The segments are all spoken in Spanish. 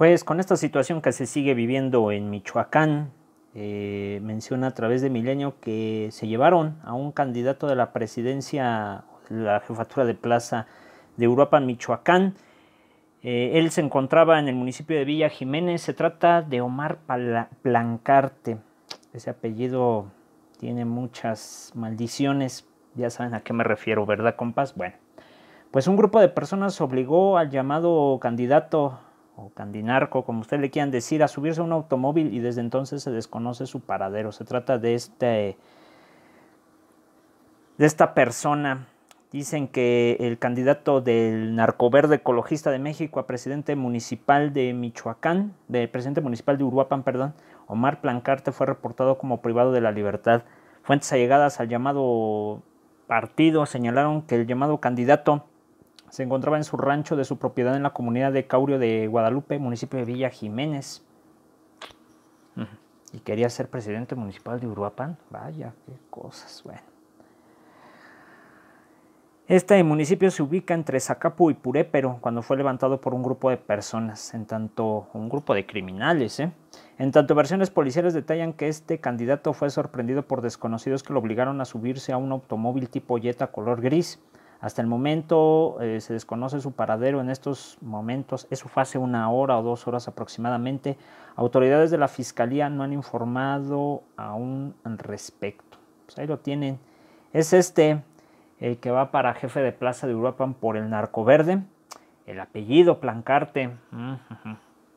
Pues con esta situación que se sigue viviendo en Michoacán, eh, menciona a través de Milenio que se llevaron a un candidato de la presidencia, la jefatura de plaza de Europa, Michoacán. Eh, él se encontraba en el municipio de Villa Jiménez. Se trata de Omar Plancarte. Ese apellido tiene muchas maldiciones. Ya saben a qué me refiero, ¿verdad, compas? Bueno, pues un grupo de personas obligó al llamado candidato o candinarco, como usted le quieran decir, a subirse a un automóvil y desde entonces se desconoce su paradero. Se trata de este de esta persona. Dicen que el candidato del narcoverde ecologista de México a presidente municipal de Michoacán, de presidente municipal de Uruapan, perdón, Omar Plancarte fue reportado como privado de la libertad. Fuentes allegadas al llamado partido señalaron que el llamado candidato se encontraba en su rancho de su propiedad en la comunidad de Caurio de Guadalupe, municipio de Villa Jiménez. Y quería ser presidente municipal de Uruapan. Vaya, qué cosas, bueno. Este municipio se ubica entre Zacapu y Purépero cuando fue levantado por un grupo de personas, en tanto un grupo de criminales. ¿eh? En tanto, versiones policiales detallan que este candidato fue sorprendido por desconocidos que lo obligaron a subirse a un automóvil tipo Jetta color gris hasta el momento eh, se desconoce su paradero en estos momentos. Eso fue hace una hora o dos horas aproximadamente. Autoridades de la Fiscalía no han informado aún respecto. Pues ahí lo tienen. Es este el que va para jefe de plaza de Europa por el narcoverde. El apellido Plancarte.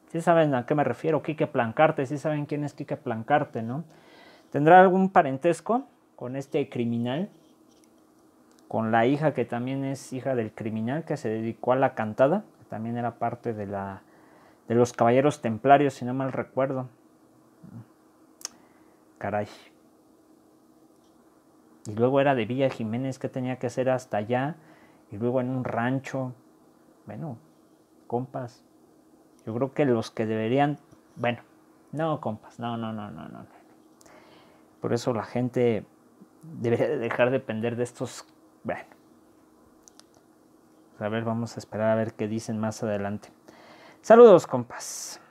Si ¿Sí saben a qué me refiero, Quique Plancarte. Si ¿Sí saben quién es Quique Plancarte, ¿no? ¿Tendrá algún parentesco con este criminal? con la hija que también es hija del criminal que se dedicó a la cantada, que también era parte de, la, de los caballeros templarios, si no mal recuerdo. Caray. Y luego era de Villa Jiménez que tenía que hacer hasta allá, y luego en un rancho. Bueno, compas, yo creo que los que deberían, bueno, no, compas, no, no, no, no, no. Por eso la gente debería dejar de depender de estos bueno. A ver, vamos a esperar a ver qué dicen más adelante. Saludos, compas.